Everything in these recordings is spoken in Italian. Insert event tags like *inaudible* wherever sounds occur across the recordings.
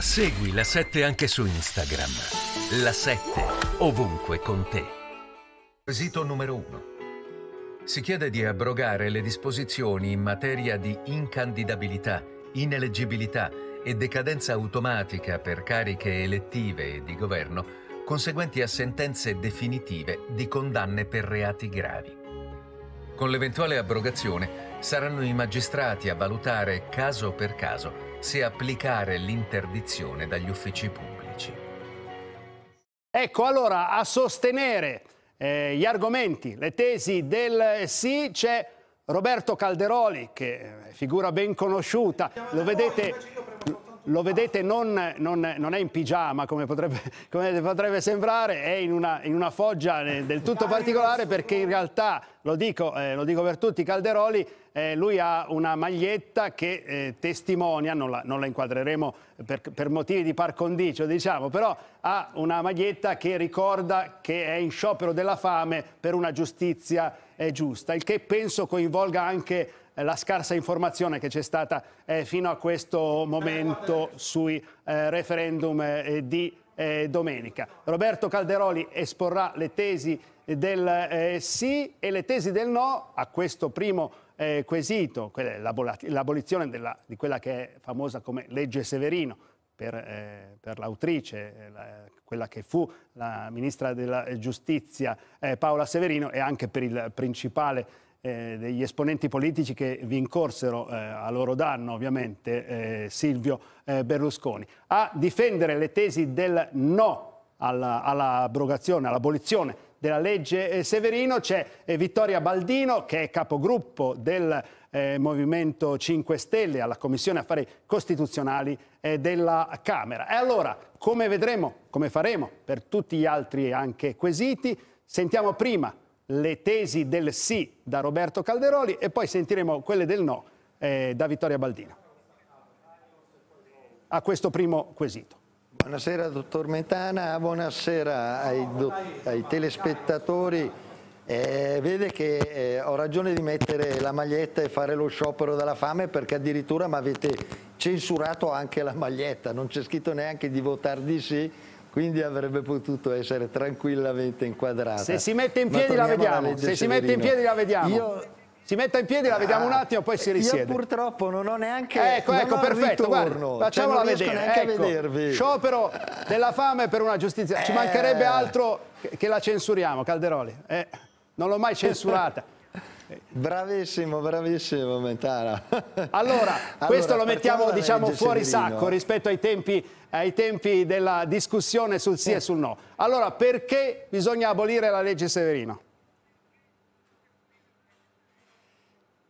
Segui la 7 anche su Instagram. La 7 ovunque con te. Quesito numero 1. Si chiede di abrogare le disposizioni in materia di incandidabilità, ineleggibilità e decadenza automatica per cariche elettive e di governo conseguenti a sentenze definitive di condanne per reati gravi. Con l'eventuale abrogazione saranno i magistrati a valutare caso per caso se applicare l'interdizione dagli uffici pubblici. Ecco, allora, a sostenere eh, gli argomenti, le tesi del sì c'è Roberto Calderoli, che è eh, figura ben conosciuta, lo vedete lo vedete non, non, non, è in pigiama come potrebbe, come potrebbe sembrare, è in una, in una, foggia eh, del tutto particolare perché in realtà, lo dico, eh, lo dico per tutti, Calderoli, eh, lui ha una maglietta che eh, testimonia, non la, non la inquadreremo per, per, motivi di par condicio, diciamo, però ha una maglietta che ricorda che è in sciopero della fame per una giustizia eh, giusta, il che penso coinvolga anche eh, la scarsa informazione che c'è stata eh, fino a questo momento sui eh, referendum di domenica. Roberto Calderoli esporrà le tesi del sì e le tesi del no a questo primo quesito, l'abolizione della, di quella che è famosa come legge Severino per, eh, per l'autrice, eh, la, quella che fu la ministra della giustizia eh, Paola Severino e anche per il principale eh, degli esponenti politici che vi incorsero eh, a loro danno ovviamente eh, Silvio eh, Berlusconi, a difendere le tesi del no all'abrogazione, all'abolizione della legge eh, Severino c'è Vittoria Baldino che è capogruppo del eh, Movimento 5 Stelle alla Commissione Affari Costituzionali eh, della Camera. E allora, come vedremo, come faremo per tutti gli altri anche quesiti, sentiamo prima le tesi del sì da Roberto Calderoli e poi sentiremo quelle del no eh, da Vittoria Baldino a questo primo quesito. Buonasera dottor Metana, buonasera ai, do, ai telespettatori. Eh, vede che eh, ho ragione di mettere la maglietta e fare lo sciopero dalla fame perché addirittura mi avete censurato anche la maglietta, non c'è scritto neanche di votar di sì, quindi avrebbe potuto essere tranquillamente inquadrata. Se si mette in piedi la vediamo, se Severino. si mette in piedi la vediamo. Io... Si metta in piedi, la vediamo ah, un attimo, poi si risiede. Io purtroppo non ho neanche Ecco, ecco, perfetto, guarda, cioè, facciamola cioè vedere. Ecco, vedervi. sciopero della fame per una giustizia. Ci eh. mancherebbe altro che la censuriamo, Calderoli. Eh, non l'ho mai censurata. *laughs* Bravissimo, bravissimo Mentana. *laughs* Allora, questo allora, lo mettiamo diciamo, fuori sacco rispetto ai tempi, ai tempi della discussione sul sì eh. e sul no. Allora, perché bisogna abolire la legge Severino?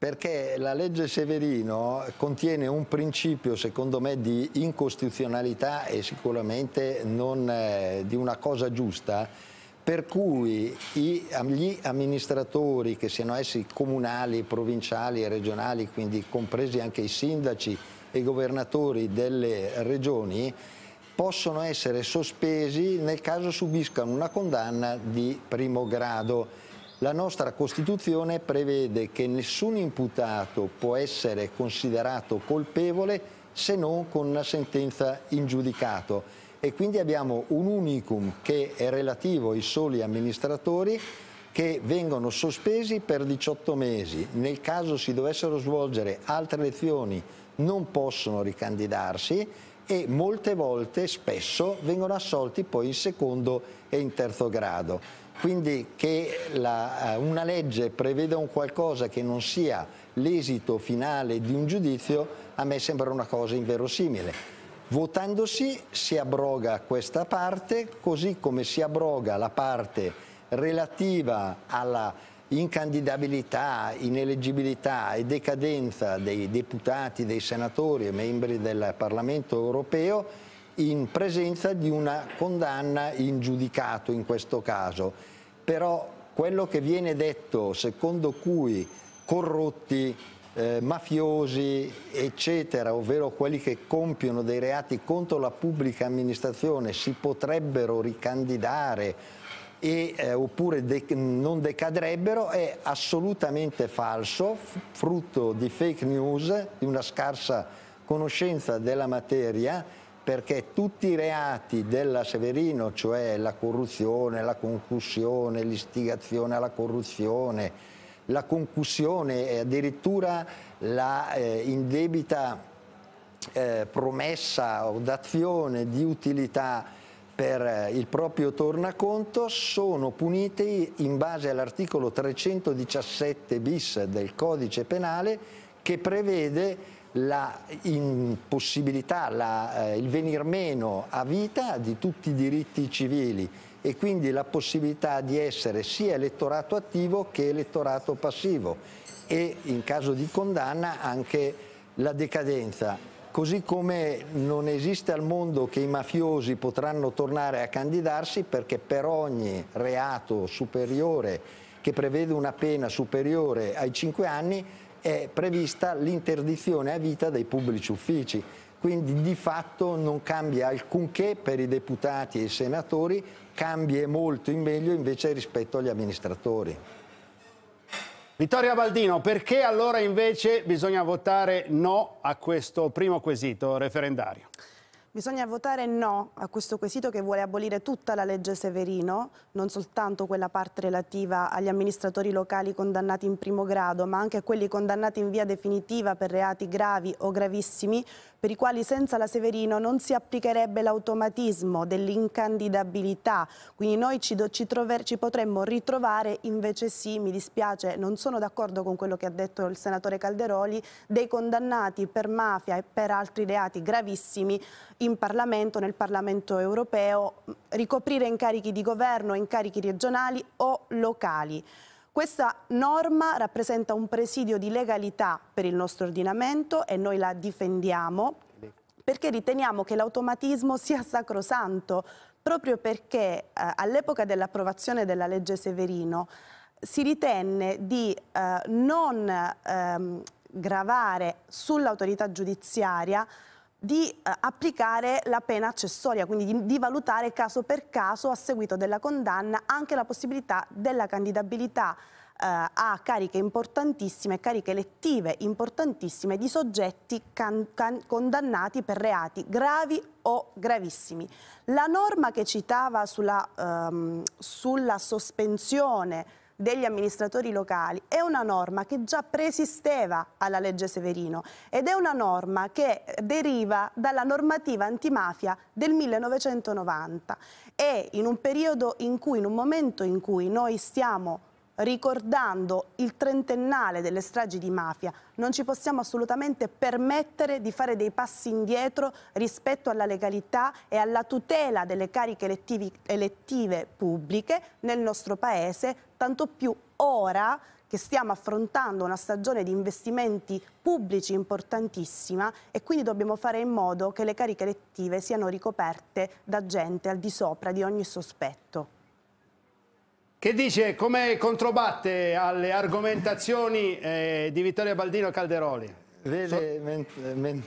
perché la legge Severino contiene un principio secondo me di incostituzionalità e sicuramente non eh, di una cosa giusta per cui gli amministratori, che siano essi comunali, provinciali e regionali, quindi compresi anche i sindaci e i governatori delle regioni, possono essere sospesi nel caso subiscano una condanna di primo grado. La nostra Costituzione prevede che nessun imputato può essere considerato colpevole se non con una sentenza in giudicato e quindi abbiamo un unicum che è relativo ai soli amministratori che vengono sospesi per 18 mesi. Nel caso si dovessero svolgere altre elezioni non possono ricandidarsi e molte volte, spesso, vengono assolti poi in secondo e in terzo grado. Quindi che la, eh, una legge preveda un qualcosa che non sia l'esito finale di un giudizio a me sembra una cosa inverosimile Votandosi si abroga questa parte, così come si abroga la parte relativa alla incandidabilità, ineleggibilità e decadenza dei deputati, dei senatori e membri del Parlamento europeo in presenza di una condanna in giudicato in questo caso. Però quello che viene detto secondo cui corrotti eh, mafiosi, eccetera, ovvero quelli che compiono dei reati contro la pubblica amministrazione, si potrebbero ricandidare e, eh, oppure de non decadrebbero è assolutamente falso, frutto di fake news, di una scarsa conoscenza della materia, perché tutti i reati della Severino, cioè la corruzione, la concussione, l'istigazione alla corruzione, la concussione e addirittura la eh, indebita eh, promessa o d'azione di utilità per eh, il proprio tornaconto sono puniti in base all'articolo 317 bis del codice penale che prevede la impossibilità, la, eh, il venir meno a vita di tutti i diritti civili e quindi la possibilità di essere sia elettorato attivo che elettorato passivo e in caso di condanna anche la decadenza. Così come non esiste al mondo che i mafiosi potranno tornare a candidarsi perché per ogni reato superiore che prevede una pena superiore ai 5 anni è prevista l'interdizione a vita dei pubblici uffici quindi di fatto non cambia alcunché per i deputati e i senatori, cambia molto in meglio invece rispetto agli amministratori. Vittoria Baldino, perché allora invece bisogna votare no a questo primo quesito referendario? Bisogna votare no a questo quesito che vuole abolire tutta la legge Severino, non soltanto quella parte relativa agli amministratori locali condannati in primo grado, ma anche a quelli condannati in via definitiva per reati gravi o gravissimi, per i quali senza la Severino non si applicherebbe l'automatismo dell'incandidabilità, quindi noi ci, ci, trover, ci potremmo ritrovare invece sì, mi dispiace, non sono d'accordo con quello che ha detto il senatore Calderoli, dei condannati per mafia e per altri reati gravissimi in Parlamento, nel Parlamento europeo, ricoprire incarichi di governo, incarichi regionali o locali. Questa norma rappresenta un presidio di legalità per il nostro ordinamento e noi la difendiamo perché riteniamo che l'automatismo sia sacrosanto, proprio perché eh, all'epoca dell'approvazione della legge Severino si ritenne di eh, non ehm, gravare sull'autorità giudiziaria di eh, applicare la pena accessoria, quindi di, di, valutare caso per caso a seguito della condanna anche la possibilità della candidabilità eh, a cariche importantissime, cariche elettive importantissime di soggetti can, can, condannati per reati gravi o gravissimi. La norma che citava sulla, ehm, sulla sospensione degli amministratori locali è una norma che già preesisteva alla legge Severino ed è una norma che deriva dalla normativa antimafia del 1990 e in un periodo in cui, in un momento in cui noi stiamo ricordando il trentennale delle stragi di mafia, non ci possiamo assolutamente permettere di fare dei passi indietro rispetto alla legalità e alla tutela delle cariche elettive pubbliche nel nostro Paese tanto più ora che stiamo affrontando una stagione di investimenti pubblici importantissima e quindi dobbiamo fare in modo che le cariche elettive siano ricoperte da gente al di sopra di ogni sospetto. Che dice, come controbatte alle argomentazioni eh, di Vittorio Baldino Calderoli? Vede, men, men,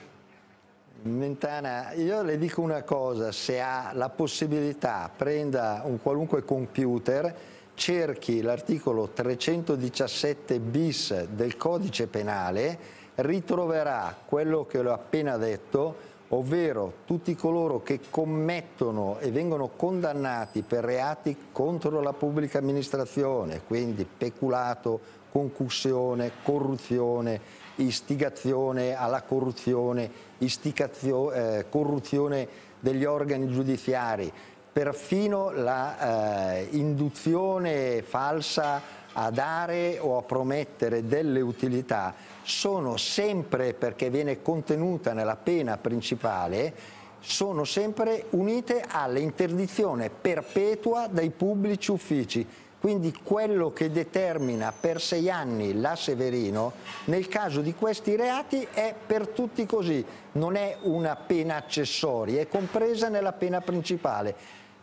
Mentana, io le dico una cosa, se ha la possibilità prenda un qualunque computer cerchi l'articolo 317 bis del codice penale ritroverà quello che l'ho appena detto, ovvero tutti coloro che commettono e vengono condannati per reati contro la pubblica amministrazione, quindi peculato, concussione, corruzione, istigazione alla corruzione, eh, corruzione degli organi giudiziari perfino l'induzione eh, falsa a dare o a promettere delle utilità sono sempre, perché viene contenuta nella pena principale, sono sempre unite all'interdizione perpetua dai pubblici uffici. Quindi quello che determina per sei anni la Severino, nel caso di questi reati è per tutti così, non è una pena accessoria, è compresa nella pena principale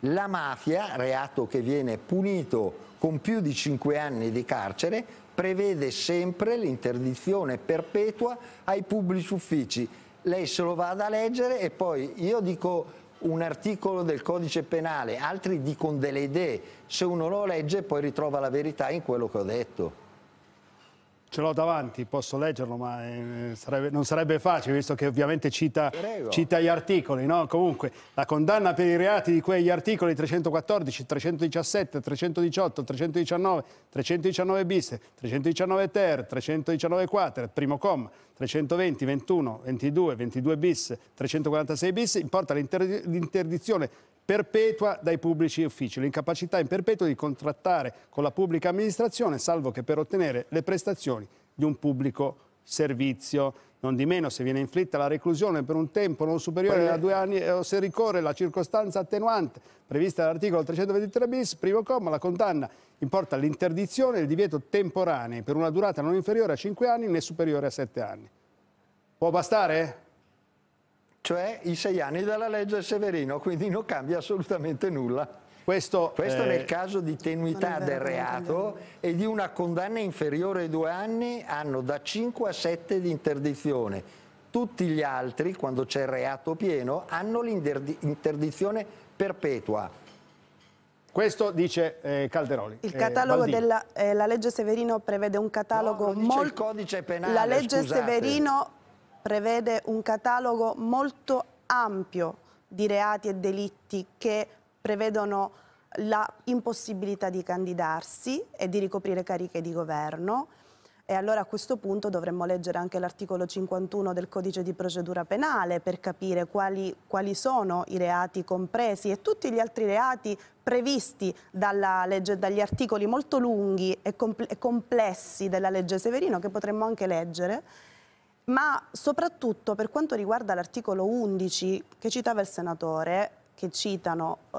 la mafia, reato che viene punito con più di 5 anni di carcere, prevede sempre l'interdizione perpetua ai pubblici uffici. Lei se lo vada a leggere e poi io dico un articolo del codice penale, altri dicono delle idee, se uno lo legge poi ritrova la verità in quello che ho detto ce l'ho davanti, posso leggerlo, ma eh, sarebbe, non sarebbe facile, visto che ovviamente cita, cita gli articoli. No? Comunque, la condanna per i reati di quegli articoli 314, 317, 318, 319, 319 bis, 319 ter, 319 quater, primo comma, 320, 21, 22, 22 bis, 346 bis, importa l'interdizione perpetua dai pubblici uffici, l'incapacità in perpetuo di contrattare con la pubblica amministrazione, salvo che per ottenere le prestazioni di un pubblico servizio. Non di meno, se viene inflitta la reclusione per un tempo non superiore a due anni eh, o se ricorre la circostanza attenuante prevista dall'articolo 323 bis, primo comma, la condanna importa l'interdizione e il divieto temporaneo per una durata non inferiore a cinque anni né superiore a sette anni. Può bastare? cioè i sei anni dalla legge Severino, quindi non cambia assolutamente nulla. Questo, Questo eh... nel caso di tenuità del reato e di una condanna inferiore ai due anni hanno da 5 a 7 di interdizione. Tutti gli altri, quando c'è il reato pieno, hanno l'interdizione perpetua. Questo dice eh, Calderoli. Il eh, catalogo eh, della eh, legge Severino prevede un catalogo no, molto. Il codice penale. La legge scusate. Severino prevede un catalogo molto ampio di reati e delitti che prevedono la impossibilità di candidarsi e di ricoprire cariche di governo e allora a questo punto dovremmo leggere anche l'articolo 51 del codice di procedura penale per capire quali, quali, sono i reati compresi e tutti gli altri reati previsti dalla legge, dagli articoli molto lunghi e, compl e complessi della legge Severino che potremmo anche leggere ma soprattutto per quanto riguarda l'articolo 11 che citava il senatore, che citano uh,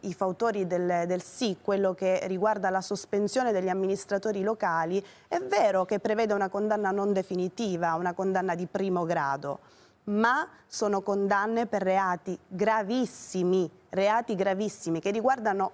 i fautori del, del, sì, quello che riguarda la sospensione degli amministratori locali, è vero che prevede una condanna non definitiva, una condanna di primo grado, ma sono condanne per reati gravissimi, reati gravissimi che riguardano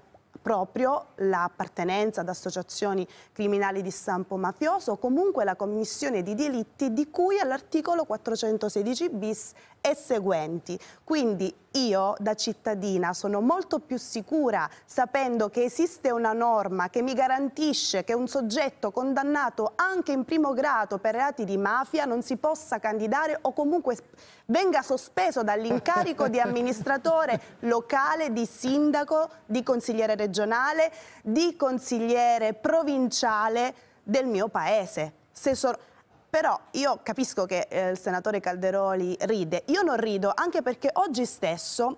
proprio l'appartenenza ad associazioni criminali di stampo mafioso o comunque la commissione di delitti di cui all'articolo 416 bis e seguenti. Quindi io da cittadina sono molto più sicura sapendo che esiste una norma che mi garantisce che un soggetto condannato anche in primo grado per reati di mafia non si possa candidare o comunque venga sospeso dall'incarico di amministratore *laughs* locale, di sindaco, di consigliere regionale, di consigliere provinciale del mio paese. Se so però io capisco che eh, il senatore Calderoli ride, io non rido anche perché oggi stesso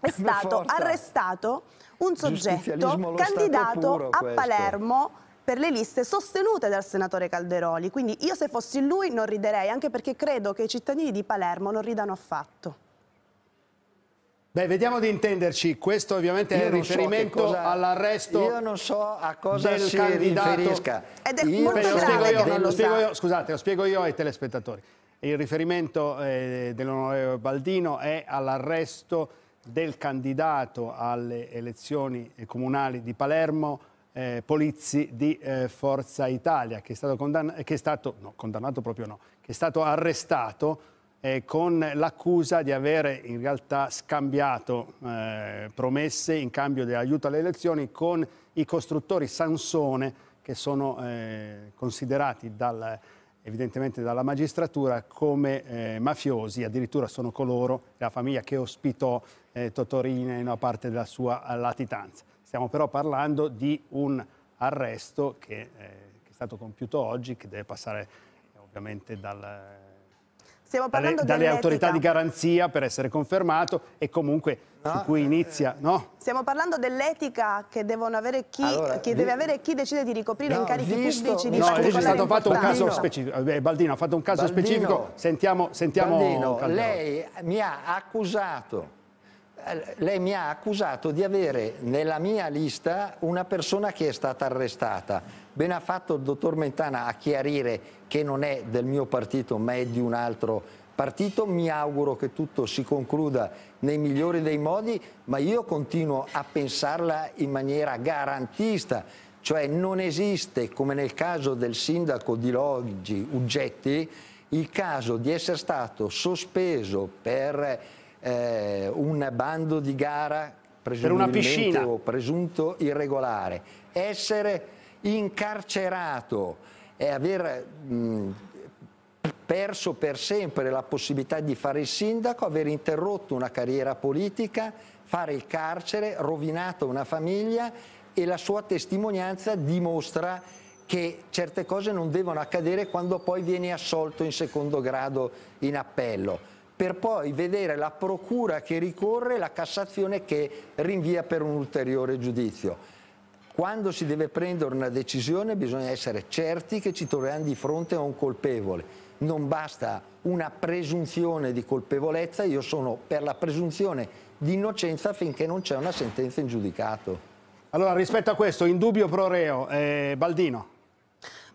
è *laughs* stato arrestato un soggetto candidato a Palermo per le liste sostenute dal senatore Calderoli. Quindi io se fossi lui non riderei, anche perché credo che i cittadini di Palermo non ridano affatto. Beh, vediamo di intenderci. Questo ovviamente è il riferimento so cosa... all'arresto. Io non so a cosa si candidato. riferisca. Ed è Io... Beh, lo spiego io, lo spiego io, scusate, lo spiego io ai telespettatori. Il riferimento eh, dell'onorevole Baldino è all'arresto del candidato alle elezioni comunali di Palermo, eh, Polizzi di eh, Forza Italia, che è stato, condanna che è stato no, condannato proprio no, che è stato arrestato eh, con l'accusa di avere in realtà scambiato eh, promesse in cambio dell'aiuto alle elezioni con i costruttori Sansone che sono eh, considerati dal, evidentemente dalla magistratura come eh, mafiosi, addirittura sono coloro, la famiglia che ospitò eh, Totorino una parte della sua eh, latitanza. Stiamo però parlando di un arresto che, che è stato compiuto oggi, che deve passare ovviamente dal Stiamo parlando dalle, dalle autorità di garanzia per essere confermato e comunque no, su ah. cui inizia, no? Stiamo parlando dell'etica che, chi, allora, che vi... deve avere chi decide di ricoprire no, incarichi visto, pubblici di No, invece è stato fatto un caso specifico. Eh, beh, Baldino ha fatto un caso Baldino, specifico. Sentiamo, sentiamo Baldino, lei mi ha accusato eh, lei mi ha accusato di avere nella mia lista una persona che è stata arrestata. Ben ha fatto il dottor Mentana a chiarire che non è del mio partito ma è di un altro partito. Mi auguro che tutto si concluda nei migliori dei modi, ma io continuo a pensarla in maniera garantista. Cioè non esiste, come nel caso del sindaco di Loggi, Uggetti, il caso di essere stato sospeso per eh, un bando di gara per una o presunto irregolare, essere incarcerato e aver mh, perso per sempre la possibilità di fare il sindaco, aver interrotto una carriera politica, fare il carcere, rovinato una famiglia e la sua testimonianza dimostra che certe cose non devono accadere quando poi viene assolto in secondo grado in appello per poi vedere la procura che ricorre e la Cassazione che rinvia per un ulteriore giudizio. Quando si deve prendere una decisione bisogna essere certi che ci troviamo di fronte a un colpevole. Non basta una presunzione di colpevolezza, io sono per la presunzione di innocenza finché non c'è una sentenza in giudicato. Allora, rispetto a questo, in dubbio pro reo, eh, Baldino.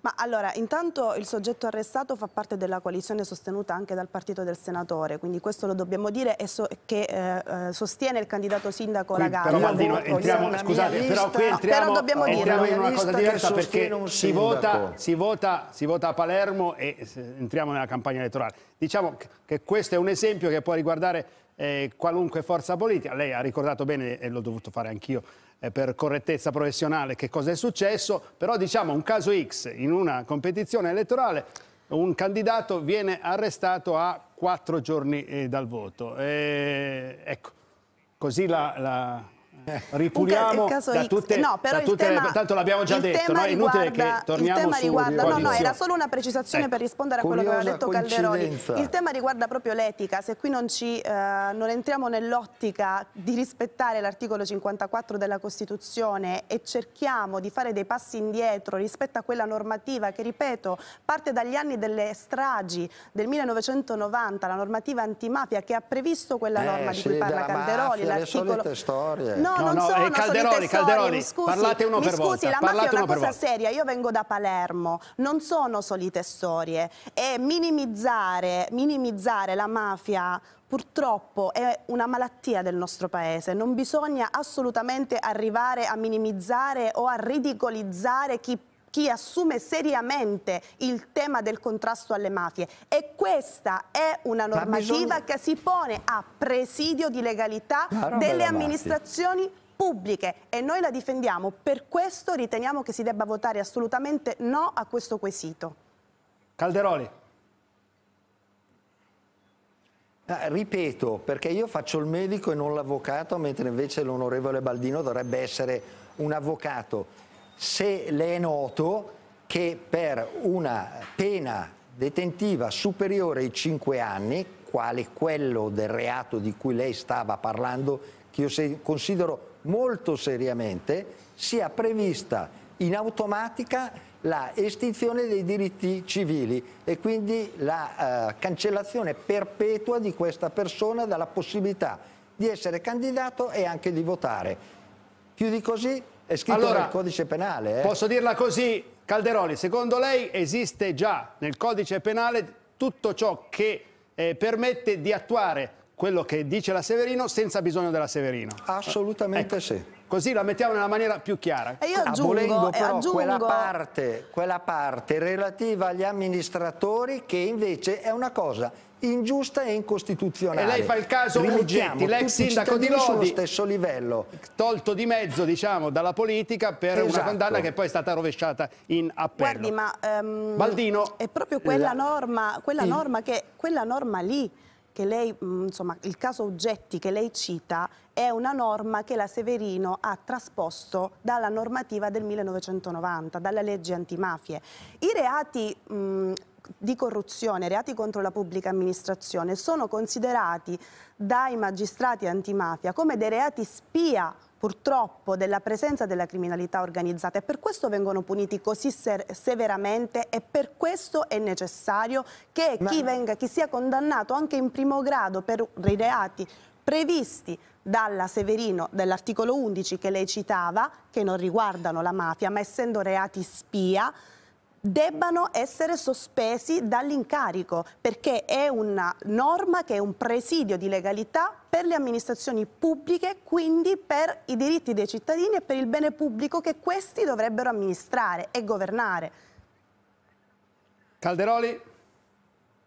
Ma allora, intanto il soggetto arrestato fa parte della coalizione sostenuta anche dal partito del senatore, quindi questo lo dobbiamo dire, e so che eh, eh sostiene il candidato sindaco qui, Lagari. Però, Maldino, entriamo, scusate, però qui entriamo, no, però entriamo in una cosa diversa perché si vota, si, vota, si vota, a Palermo e entriamo nella campagna elettorale. Diciamo che questo è un esempio che può riguardare eh, qualunque forza politica. Lei ha ricordato bene, e l'ho dovuto fare anch'io, eh, per correttezza professionale che cosa è successo, però diciamo un caso X in una competizione elettorale un candidato viene arrestato a quattro giorni eh, dal voto. E, eh, ecco, così la, la eh, ripuliamo da tutte, no, da tutte tema, le... Tanto l'abbiamo già detto, no? è inutile che torniamo il tema su No, no, era solo una precisazione eh. per rispondere a quello che aveva detto Calderoni. Il tema riguarda proprio l'etica. Se qui non, ci, eh, non entriamo nell'ottica di rispettare l'articolo 54 della Costituzione e cerchiamo di fare dei passi indietro rispetto a quella normativa che, ripeto, parte dagli anni delle stragi del 1990, la normativa antimafia che ha previsto quella eh, norma di cui parla Calderoni. L'articolo... No, No, no, non no, sono, Calderoli, sono Calderoli, scusi, parlate uno per scusi, volta. la mafia è una cosa volta. seria, io vengo da Palermo, non sono solite storie e minimizzare, minimizzare la mafia purtroppo è una malattia del nostro paese, non bisogna assolutamente arrivare a minimizzare o a ridicolizzare chi chi assume seriamente il tema del contrasto alle mafie e questa è una normativa bisogna... che si pone a presidio di legalità ah, delle amministrazioni pubbliche e noi la difendiamo. Per questo riteniamo che si debba votare assolutamente no a questo quesito. Calderoli. Ah, ripeto, perché io faccio il medico e non l'avvocato, mentre invece l'onorevole Baldino dovrebbe essere un avvocato se le è noto che per una pena detentiva superiore ai 5 anni, quale quello del reato di cui lei stava parlando, che io considero molto seriamente, sia prevista in automatica la estinzione dei diritti civili e quindi la eh, cancellazione perpetua di questa persona dalla possibilità di essere candidato e anche di votare. Più di così è scritto allora, nel codice penale. Eh? Posso dirla così, Calderoni, secondo lei esiste già nel codice penale tutto ciò che eh, permette di attuare quello che dice la Severino senza bisogno della Severino? Assolutamente ecco. sì. Così la mettiamo nella maniera più chiara. E io aggiungo, Abolendo eh, però aggiungo... Quella, parte, quella parte relativa agli amministratori che invece è una cosa ingiusta e incostituzionale. E lei fa il caso Rimettiamo l'ex sindaco di Lodi, stesso livello. tolto di mezzo diciamo, dalla politica per esatto. una condanna che poi è stata rovesciata in appello. Guardi, ma um, Baldino, è proprio quella, la... norma, quella, il... norma che, quella norma lì che lei, mm, insomma, il caso Oggetti che lei cita è una norma che la Severino ha trasposto dalla normativa del 1990, dalla legge antimafie. I reati mh, mm, di corruzione, reati contro la pubblica amministrazione, sono considerati dai magistrati antimafia come dei reati spia purtroppo della presenza della criminalità organizzata e per questo vengono puniti così severamente e per questo è necessario che Ma... chi, venga, chi sia condannato anche in primo grado per i reati previsti dalla Severino dell'articolo 11 che lei citava, che non riguardano la mafia, ma essendo reati spia, debbano essere sospesi dall'incarico perché è una norma che è un presidio di legalità per le amministrazioni pubbliche, quindi per i diritti dei cittadini e per il bene pubblico che questi dovrebbero amministrare e governare. Calderoli.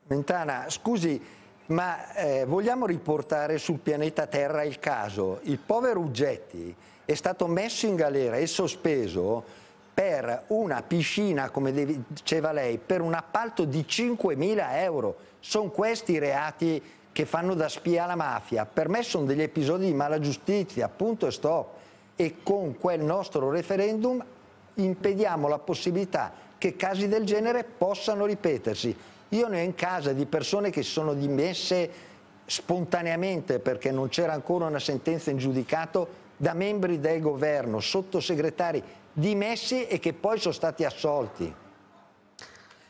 Mentana, scusi, ma eh, vogliamo riportare sul pianeta Terra il caso. Il povero Uggetti è stato messo in galera e sospeso per una piscina, come diceva lei, per un appalto di 5.000 euro. Sono questi i reati che fanno da spia alla mafia. Per me sono degli episodi di mala giustizia, punto e stop. E con quel nostro referendum impediamo la possibilità che casi del genere possano ripetersi. Io ne ho in casa di persone che si sono dimesse spontaneamente perché non c'era ancora una sentenza in giudicato da membri del governo, sottosegretari dimessi e che poi sono stati assolti.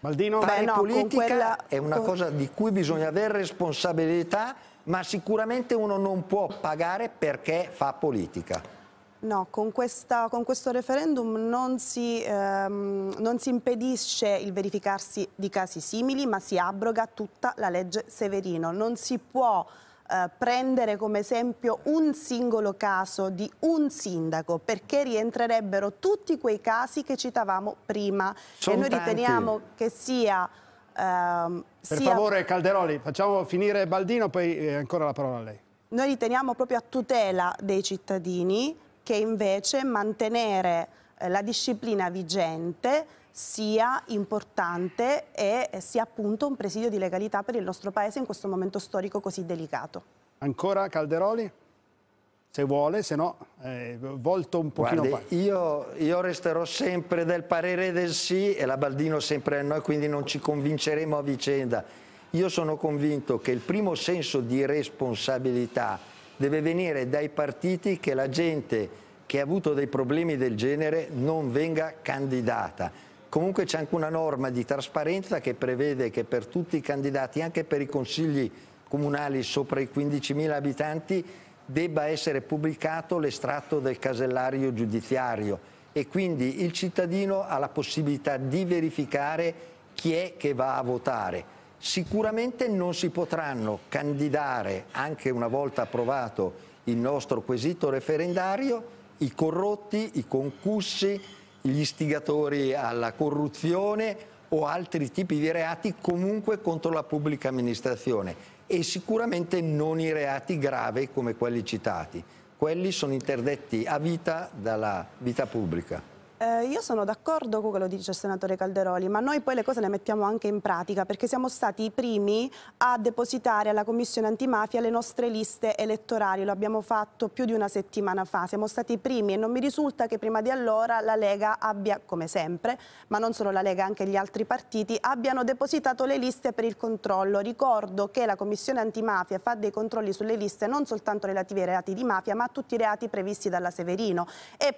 Maldino, Fare no, politica quella... è una con... cosa di cui bisogna avere responsabilità, ma sicuramente uno non può pagare perché fa politica. No, con, questa, con, questo referendum non si, ehm, non si, impedisce il verificarsi di casi simili, ma si abroga tutta la legge Severino. Non si può eh, prendere come esempio un singolo caso di un sindaco perché rientrerebbero tutti quei casi che citavamo prima Sono e noi tanti. che sia... Ehm, per sia... favore Calderoli, facciamo finire Baldino poi eh, ancora la parola a lei. Noi riteniamo proprio a tutela dei cittadini che invece mantenere eh, la disciplina vigente sia importante e sia appunto un presidio di legalità per il nostro Paese in questo momento storico così delicato. Ancora Calderoli? Se vuole, se no, eh, volto un pochino Guardi, io, io, resterò sempre del parere del sì e la Baldino sempre a noi, quindi non ci convinceremo a vicenda. Io sono convinto che il primo senso di responsabilità deve venire dai partiti che la gente che ha avuto dei problemi del genere non venga candidata Comunque c'è anche una norma di trasparenza che prevede che per tutti i candidati, anche per i consigli comunali sopra i 15.000 abitanti, debba essere pubblicato l'estratto del casellario giudiziario e quindi il cittadino ha la possibilità di verificare chi è che va a votare. Sicuramente non si potranno candidare, anche una volta approvato il nostro quesito referendario, i corrotti, i concussi, gli istigatori alla corruzione o altri tipi di reati comunque contro la pubblica amministrazione e sicuramente non i reati gravi come quelli citati. Quelli sono interdetti a vita dalla vita pubblica. Eh, io sono d'accordo con quello che dice il senatore Calderoli, ma noi poi le cose le mettiamo anche in pratica perché siamo stati i primi a depositare alla Commissione antimafia le nostre liste elettorali, lo abbiamo fatto più di una settimana fa, siamo stati i primi e non mi risulta che prima di allora la Lega abbia, come sempre, ma non solo la Lega, anche gli altri partiti, abbiano depositato le liste per il controllo. Ricordo che la Commissione antimafia fa dei controlli sulle liste non soltanto relativi ai reati di mafia, ma a tutti i reati previsti dalla Severino e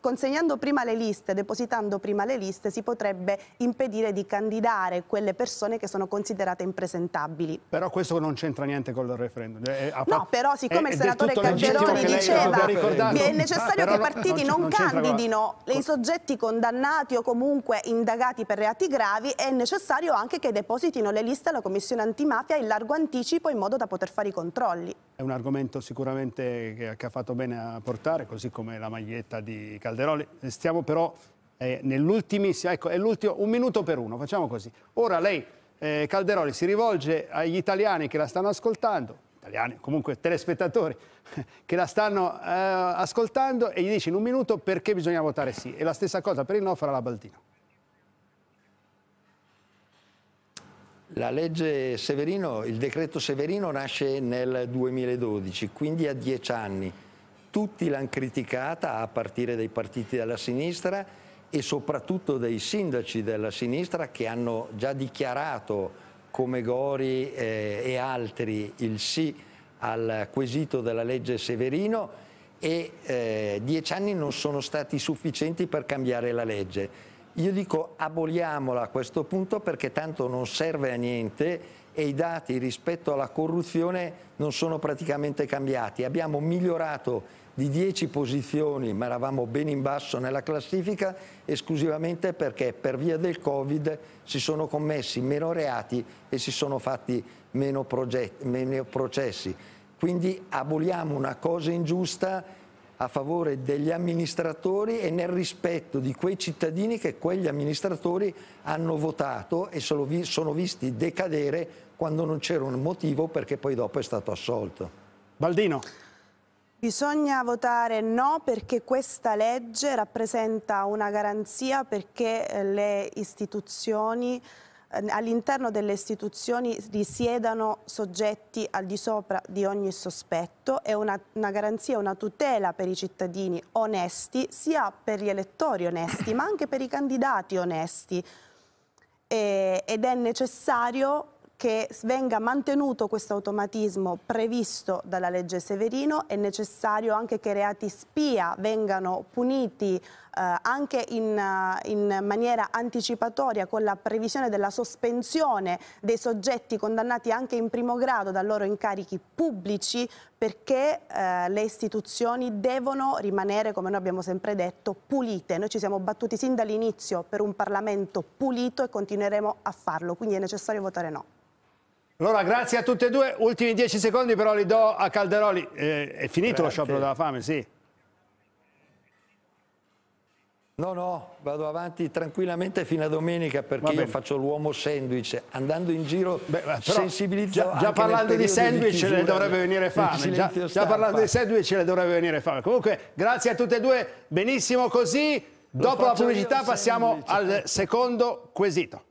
consegnando prima le liste, depositando prima le liste, si potrebbe impedire di candidare quelle persone che sono considerate impresentabili. Però questo non c'entra niente con il referendum. È, eh, è, eh, no, però siccome eh, è, il senatore Calderoni diceva che è necessario ah, che i partiti non, non candidino con... i soggetti condannati o comunque indagati per reati gravi, è necessario anche che depositino le liste alla Commissione antimafia in largo anticipo in modo da poter fare i controlli. È un argomento sicuramente che, che, ha fatto bene a portare, così come la maglietta di Calderoli. Eh, stiamo però eh, nell'ultimissima, ecco, è l'ultimo, un minuto per uno, facciamo così. Ora lei, eh, Calderoli, si rivolge agli italiani che la stanno ascoltando, italiani, comunque telespettatori, *laughs* che la stanno eh, ascoltando e gli dice in un minuto perché bisogna votare sì. E la stessa cosa per il no farà la Baldino. La legge Severino, il decreto Severino nasce nel 2012, quindi ha dieci anni. Tutti l'hanno criticata, a partire dai partiti della sinistra e soprattutto dai sindaci della sinistra che hanno già dichiarato come Gori eh, e altri il sì al quesito della legge Severino e eh, dieci anni non sono stati sufficienti per cambiare la legge io dico aboliamola a questo punto perché tanto non serve a niente e i dati rispetto alla corruzione non sono praticamente cambiati. Abbiamo migliorato di 10 posizioni, ma eravamo ben in basso nella classifica, esclusivamente perché per via del Covid si sono commessi meno reati e si sono fatti meno, progetti, meno processi. Quindi aboliamo una cosa ingiusta a favore degli amministratori e nel rispetto di quei cittadini che quegli amministratori hanno votato e sono visti decadere quando non c'era un motivo perché poi dopo è stato assolto. Baldino. Bisogna votare no perché questa legge rappresenta una garanzia perché eh, le istituzioni Ehm, all'interno delle istituzioni risiedano soggetti al di sopra di ogni sospetto è una, una garanzia, una tutela per i cittadini onesti, sia per gli elettori onesti, ma anche per i candidati onesti. E, eh, ed è necessario che venga mantenuto questo automatismo previsto dalla legge Severino, è necessario anche che i reati spia vengano puniti eh, anche in, eh, in, maniera anticipatoria con la previsione della sospensione dei soggetti condannati anche in primo grado da loro incarichi pubblici perché eh, le istituzioni devono rimanere, come noi abbiamo sempre detto, pulite. Noi ci siamo battuti sin dall'inizio per un Parlamento pulito e continueremo a farlo, quindi è necessario votare no. Allora, grazie a tutte e due. Ultimi dieci secondi però li do a Calderoli. Eh, è finito Veramente. lo sciopero della fame, sì. No, no, vado avanti tranquillamente fino a domenica perché io faccio l'uomo sandwich, andando in giro Beh, già, già parlando di sandwich di le dovrebbe venire fame, già, già, parlando di sandwich ne dovrebbe venire fame. Comunque, grazie a tutte e due, benissimo così. Lo Dopo la pubblicità passiamo sandwich. al secondo quesito.